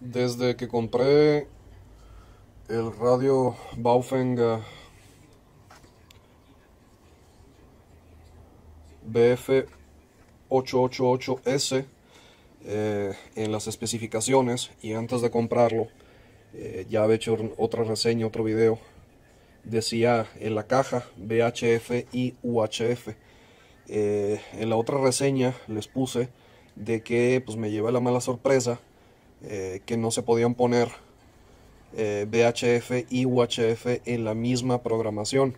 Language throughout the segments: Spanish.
desde que compré el radio Baufeng BF888S eh, en las especificaciones y antes de comprarlo eh, ya había hecho otra reseña, otro video decía en la caja VHF y UHF eh, en la otra reseña les puse de que pues, me llevé la mala sorpresa eh, que no se podían poner eh, VHF y UHF en la misma programación,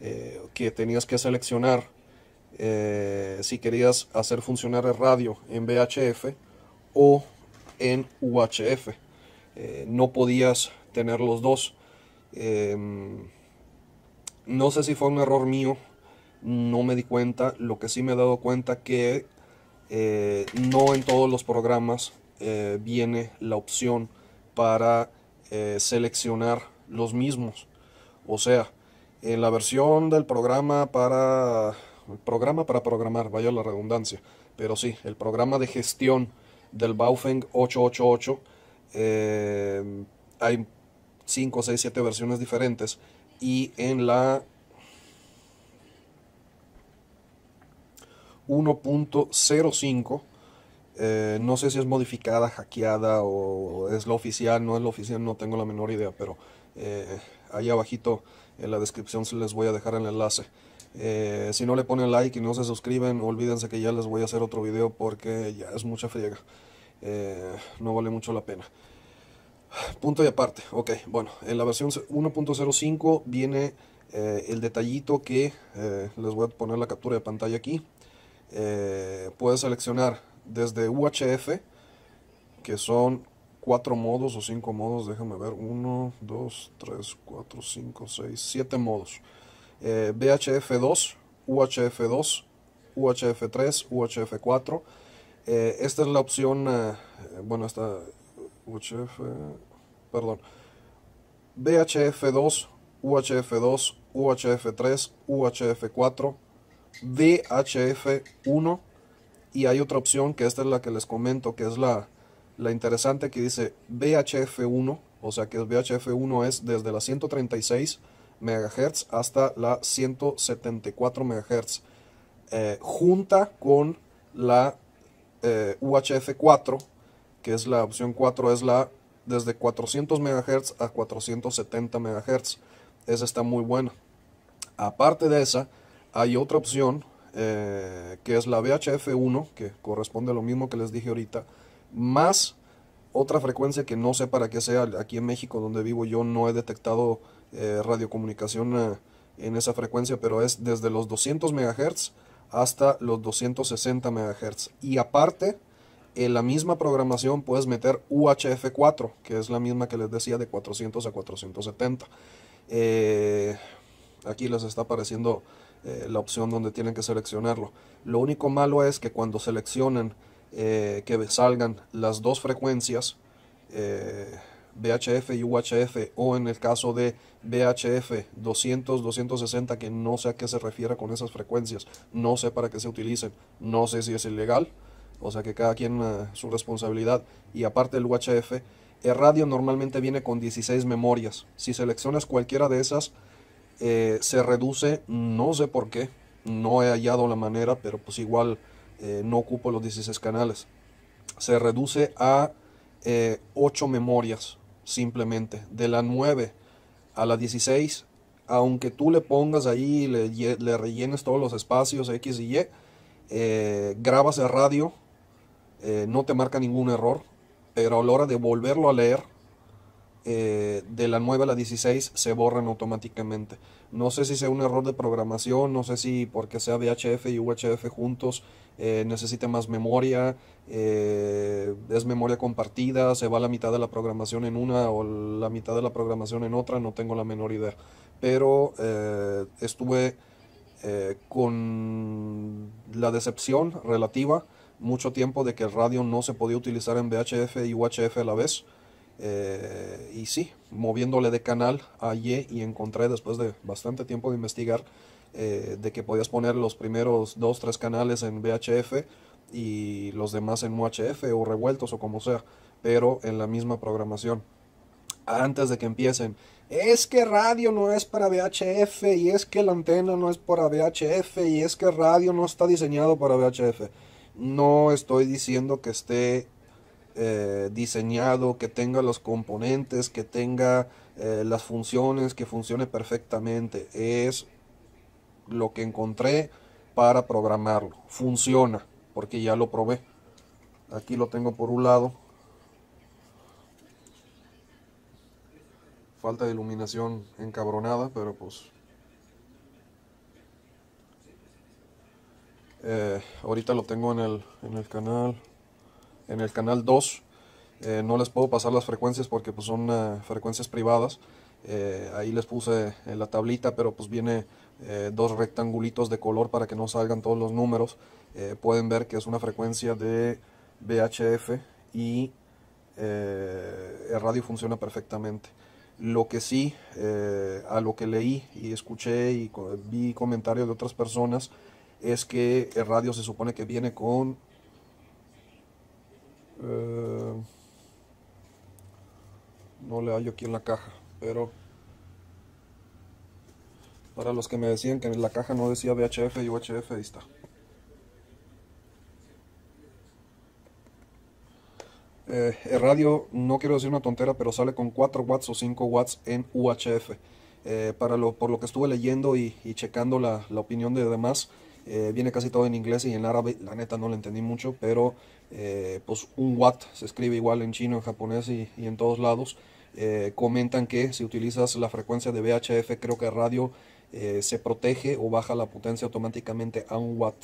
eh, que tenías que seleccionar si querías hacer funcionar el radio en VHF o en UHF. no podías tener los dos. Em, no sé si fue un error mío, no me di cuenta. Lo que sí me he dado cuenta que no en todos los programas eh, viene la opción para eh, seleccionar los mismos. O sea, en la versión del programa para el programa para programar, vaya la redundancia, pero sí, el programa de gestión del Baufeng 888 eh, hay 5, 6, 7 versiones diferentes y en la 1.05 eh, no sé si es modificada, hackeada o es la oficial, no es la oficial, no tengo la menor idea, pero eh, ahí abajito en la descripción se les voy a dejar el enlace. Eh, si no le ponen like y no se suscriben, olvídense que ya les voy a hacer otro video porque ya es mucha friega. no vale mucho la pena. Punto y aparte, ok, bueno, en la versión 1.05 viene el detallito que les voy a poner la captura de pantalla aquí. puedes seleccionar desde UHF, que son cuatro modos o cinco modos, déjame ver, 1, 2, 3, 4, 5, 6, 7 modos. VHF2, UHF2, UHF3, UHF4. esta es la opción, eh, eh, bueno, esta UHF, perdón, VHF2, UHF2, UHF3, UHF4, VHF1, y hay otra opción que esta es la que les comento, que es la, interesante que dice VHF1, o sea que el VHF1 es desde la 136 MHz hasta la 174 MHz, eh, junta con la eh, UHF4, que es la opción 4, es la desde 400 MHz a 470 MHz. Esa está muy buena. Aparte de esa, hay otra opción eh, que es la VHF1, que corresponde a lo mismo que les dije ahorita, más otra frecuencia que no sé para qué sea, aquí en México donde vivo yo no he detectado eh, radiocomunicación eh, en esa frecuencia, pero es desde los 200 MHz hasta los 260 MHz. Y aparte, en la misma programación puedes meter UHF4, que es la misma que les decía de 400 a 470. aquí les está apareciendo eh, la opción donde tienen que seleccionarlo. Lo único malo es que cuando seleccionan eh, que salgan las dos frecuencias, eh, VHF y UHF, o en el caso de VHF 200, 260, que no sé a qué se refiere con esas frecuencias, no sé para qué se utilicen, no sé si es ilegal, o sea que cada quien su responsabilidad, y aparte el UHF, el radio normalmente viene con 16 memorias, si seleccionas cualquiera de esas, eh, se reduce, no sé por qué, no he hallado la manera, pero pues igual eh, no ocupo los 16 canales. Se reduce a eh, 8 memorias, simplemente, de la 9 a la 16, aunque tú le pongas ahí, le, le rellenes todos los espacios X y Y, eh, grabas de radio, no te marca ningún error, pero a la hora de volverlo a leer, eh, de la 9 a la 16 se borran automáticamente. No sé si sea un error de programación, no sé si porque sea VHF y UHF juntos eh, más memoria, eh, es memoria compartida, se va la mitad de la programación en una o la mitad de la programación en otra, no tengo la menor idea. Pero eh, estuve con la decepción relativa mucho tiempo de que el radio no se podía utilizar en VHF y UHF a la vez eh, y sí, moviéndole de canal a Y encontré después de bastante tiempo de investigar eh, de que podías poner los primeros dos, tres canales en VHF y los demás en UHF o revueltos o como sea, pero en la misma programación. Antes de que empiecen, es que radio no es para VHF y es que la antena no es para VHF y es que radio no está diseñado para VHF. No estoy diciendo que esté eh, diseñado, que tenga los componentes, que tenga eh, las funciones, que funcione perfectamente. Es lo que encontré para programarlo. Funciona, porque ya lo probé. Aquí lo tengo por un lado. Falta de iluminación encabronada, pero pues... Eh, ahorita lo tengo en el, en el canal en el canal 2. Eh, no les puedo pasar las frecuencias porque pues, son eh, frecuencias privadas. Eh, ahí les puse la tablita, pero pues viene dos rectangulitos de color para que no salgan todos los números. pueden ver que es una frecuencia de VHF y el radio funciona perfectamente. Lo que sí, a lo que leí y escuché y vi comentarios de otras personas, es que el radio se supone que viene con eh, no le hallo aquí en la caja, pero para los que me decían que en la caja no decía VHF y UHF, ahí está. Eh, el radio, no quiero decir una tontera, pero sale con 4 watts o 5 watts en UHF. Eh, para lo, por lo que estuve leyendo y, checando la, la opinión de demás, eh, viene casi todo en inglés y en árabe, la neta no lo entendí mucho, pero eh, pues un watt se escribe igual en chino, en japonés y, en todos lados. Eh, comentan que si utilizas la frecuencia de VHF, creo que radio se protege o baja la potencia automáticamente a un watt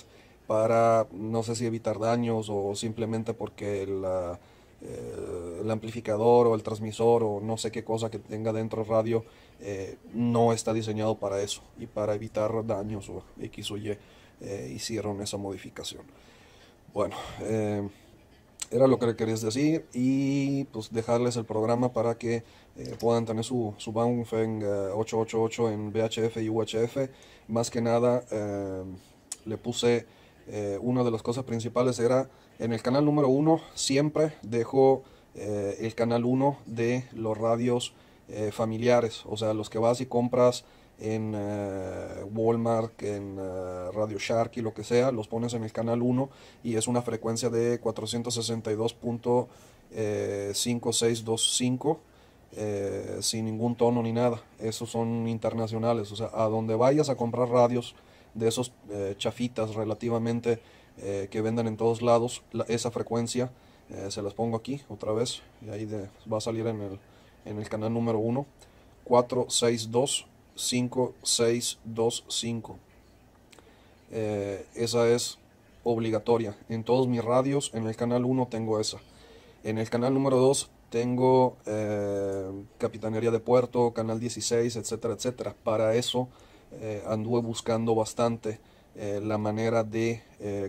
para, no sé si evitar daños o simplemente porque el amplificador o el transmisor o no sé qué cosa que tenga dentro el radio no está diseñado para eso y para evitar daños o X o Y. Eh, hicieron esa modificación. Bueno, eh, era lo que le quería decir y pues dejarles el programa para que eh, puedan tener su, su feng 888 en VHF y UHF. Más que nada le puse una de las cosas principales era en el canal número 1 siempre dejo el canal 1 de los radios familiares, o sea, los que vas y compras en eh, Walmart, en eh, Radio Shark y lo que sea, los pones en el canal 1 y es una frecuencia de 462.5625 eh, sin ningún tono ni nada. Esos son internacionales, o sea, a donde vayas a comprar radios de esos chafitas relativamente que venden en todos lados, esa frecuencia se las pongo aquí otra vez y ahí va a salir en el, en el canal número 1. 462 5625. Eh, esa es obligatoria. En todos mis radios, en el canal 1 tengo esa. En el canal número 2 tengo eh, Capitanería de Puerto, Canal 16, etcétera, etcétera. Para eso eh, anduve buscando bastante eh, la manera de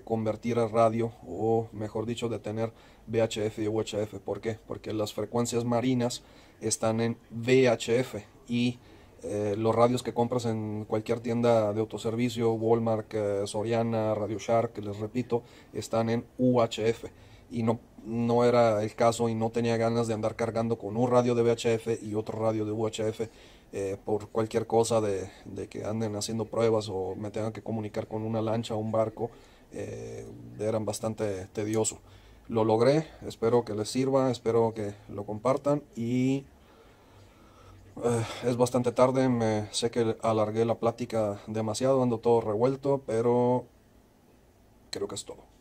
convertir a radio, o mejor dicho, de tener VHF y UHF. ¿Por qué? Porque las frecuencias marinas están en VHF y eh, los radios que compras en cualquier tienda de autoservicio, Walmart, eh, Soriana, Radio Shark, les repito, están en UHF. Y no, no era el caso y no tenía ganas de andar cargando con un radio de VHF y otro radio de UHF eh, por cualquier cosa de, de, que anden haciendo pruebas o me tengan que comunicar con una lancha o un barco. eran bastante tedioso. Lo logré, espero que les sirva, espero que lo compartan y eh, es bastante tarde, me, sé que alargué la plática demasiado, ando todo revuelto, pero creo que es todo.